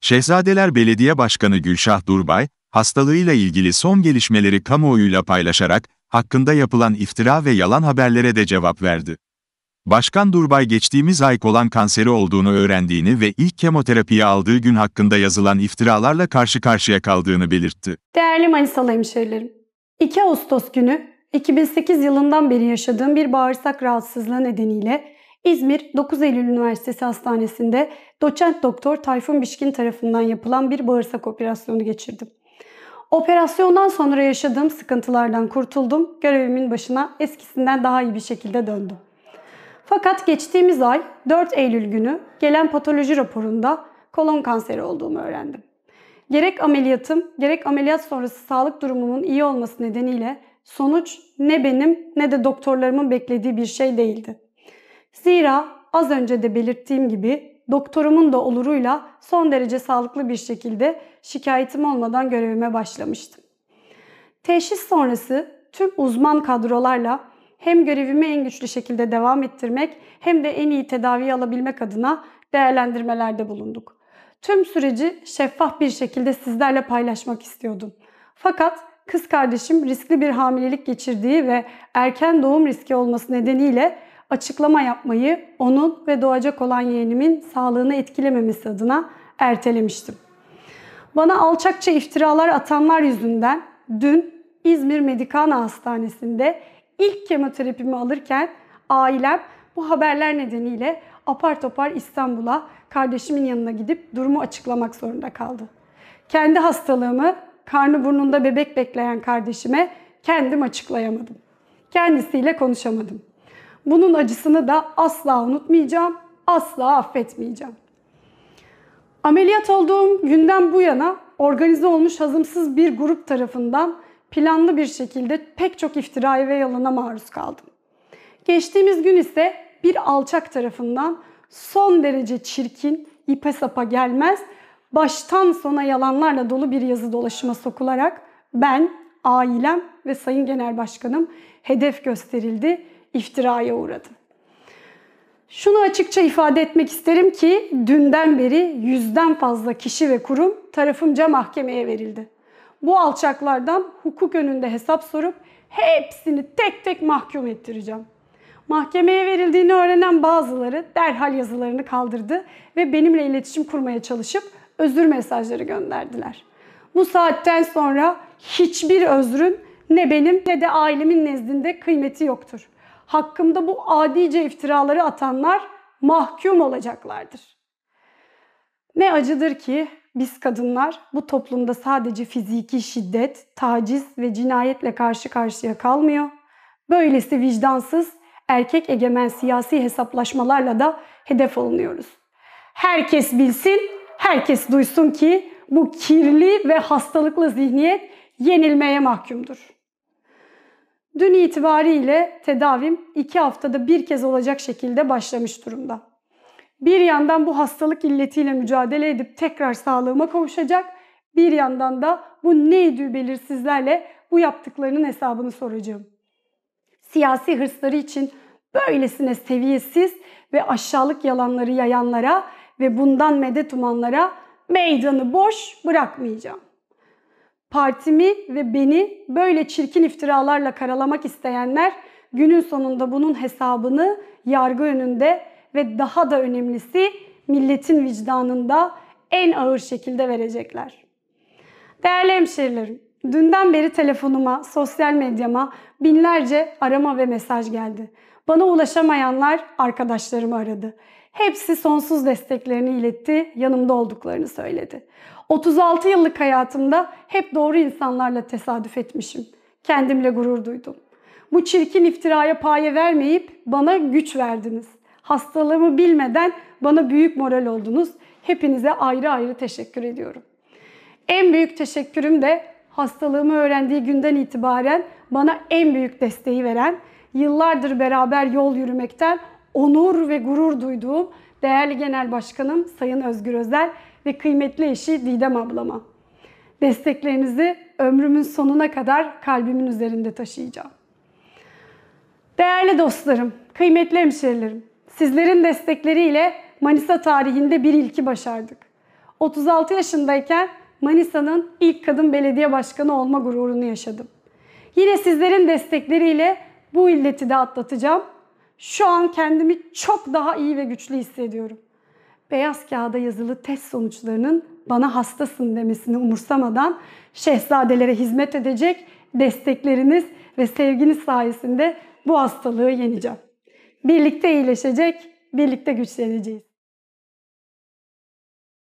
Şehzadeler Belediye Başkanı Gülşah Durbay, hastalığıyla ilgili son gelişmeleri kamuoyuyla paylaşarak, hakkında yapılan iftira ve yalan haberlere de cevap verdi. Başkan Durbay geçtiğimiz ay olan kanseri olduğunu öğrendiğini ve ilk kemoterapiyi aldığı gün hakkında yazılan iftiralarla karşı karşıya kaldığını belirtti. Değerli Manisalı hemşehrilerim, 2 Ağustos günü 2008 yılından beri yaşadığım bir bağırsak rahatsızlığı nedeniyle İzmir 9 Eylül Üniversitesi Hastanesi'nde doçent doktor Tayfun Bişkin tarafından yapılan bir bağırsak operasyonu geçirdim. Operasyondan sonra yaşadığım sıkıntılardan kurtuldum. Görevimin başına eskisinden daha iyi bir şekilde döndüm. Fakat geçtiğimiz ay 4 Eylül günü gelen patoloji raporunda kolon kanseri olduğumu öğrendim. Gerek ameliyatım, gerek ameliyat sonrası sağlık durumumun iyi olması nedeniyle sonuç ne benim ne de doktorlarımın beklediği bir şey değildi. Zira az önce de belirttiğim gibi doktorumun da oluruyla son derece sağlıklı bir şekilde şikayetim olmadan görevime başlamıştım. Teşhis sonrası tüm uzman kadrolarla hem görevimi en güçlü şekilde devam ettirmek hem de en iyi tedaviyi alabilmek adına değerlendirmelerde bulunduk. Tüm süreci şeffaf bir şekilde sizlerle paylaşmak istiyordum. Fakat kız kardeşim riskli bir hamilelik geçirdiği ve erken doğum riski olması nedeniyle açıklama yapmayı onun ve doğacak olan yeğenimin sağlığını etkilememesi adına ertelemiştim. Bana alçakça iftiralar atanlar yüzünden dün İzmir Medikana Hastanesi'nde ilk kemoterapimi alırken ailem bu haberler nedeniyle apar topar İstanbul'a kardeşimin yanına gidip durumu açıklamak zorunda kaldı. Kendi hastalığımı karnı burnunda bebek bekleyen kardeşime kendim açıklayamadım. Kendisiyle konuşamadım. Bunun acısını da asla unutmayacağım, asla affetmeyeceğim. Ameliyat olduğum günden bu yana organize olmuş hazımsız bir grup tarafından planlı bir şekilde pek çok iftiraya ve yalana maruz kaldım. Geçtiğimiz gün ise bir alçak tarafından son derece çirkin, ipe sapa gelmez, baştan sona yalanlarla dolu bir yazı dolaşıma sokularak ben, ailem ve Sayın Genel Başkanım hedef gösterildi iftiraya uğradı. Şunu açıkça ifade etmek isterim ki dünden beri yüzden fazla kişi ve kurum tarafımca mahkemeye verildi. Bu alçaklardan hukuk önünde hesap sorup hepsini tek tek mahkum ettireceğim. Mahkemeye verildiğini öğrenen bazıları derhal yazılarını kaldırdı ve benimle iletişim kurmaya çalışıp özür mesajları gönderdiler. Bu saatten sonra hiçbir özrün ne benim ne de ailemin nezdinde kıymeti yoktur.'' hakkımda bu adice iftiraları atanlar mahkum olacaklardır. Ne acıdır ki biz kadınlar bu toplumda sadece fiziki şiddet, taciz ve cinayetle karşı karşıya kalmıyor. Böylesi vicdansız, erkek egemen siyasi hesaplaşmalarla da hedef alınıyoruz. Herkes bilsin, herkes duysun ki bu kirli ve hastalıklı zihniyet yenilmeye mahkumdur. Dün itibariyle tedavim 2 haftada bir kez olacak şekilde başlamış durumda. Bir yandan bu hastalık illetiyle mücadele edip tekrar sağlığıma kavuşacak, bir yandan da bu neydi belirsizlerle bu yaptıklarının hesabını soracağım. Siyasi hırsları için böylesine seviyesiz ve aşağılık yalanları yayanlara ve bundan medet umanlara meydanı boş bırakmayacağım partimi ve beni böyle çirkin iftiralarla karalamak isteyenler günün sonunda bunun hesabını yargı önünde ve daha da önemlisi milletin vicdanında en ağır şekilde verecekler. Değerli hemşerilerim, dünden beri telefonuma, sosyal medyama binlerce arama ve mesaj geldi. Bana ulaşamayanlar arkadaşlarımı aradı. Hepsi sonsuz desteklerini iletti, yanımda olduklarını söyledi. 36 yıllık hayatımda hep doğru insanlarla tesadüf etmişim. Kendimle gurur duydum. Bu çirkin iftiraya paye vermeyip bana güç verdiniz. Hastalığımı bilmeden bana büyük moral oldunuz. Hepinize ayrı ayrı teşekkür ediyorum. En büyük teşekkürüm de hastalığımı öğrendiği günden itibaren bana en büyük desteği veren, yıllardır beraber yol yürümekten onur ve gurur duyduğum değerli Genel Başkanım Sayın Özgür Özel ve kıymetli eşi Didem ablama. Desteklerinizi ömrümün sonuna kadar kalbimin üzerinde taşıyacağım. Değerli dostlarım, kıymetli hemşerilerim, sizlerin destekleriyle Manisa tarihinde bir ilki başardık. 36 yaşındayken Manisa'nın ilk kadın belediye başkanı olma gururunu yaşadım. Yine sizlerin destekleriyle bu illeti de atlatacağım şu an kendimi çok daha iyi ve güçlü hissediyorum. Beyaz kağıda yazılı test sonuçlarının bana hastasın demesini umursamadan şehzadelere hizmet edecek destekleriniz ve sevginiz sayesinde bu hastalığı yeneceğim. Birlikte iyileşecek, birlikte güçleneceğiz.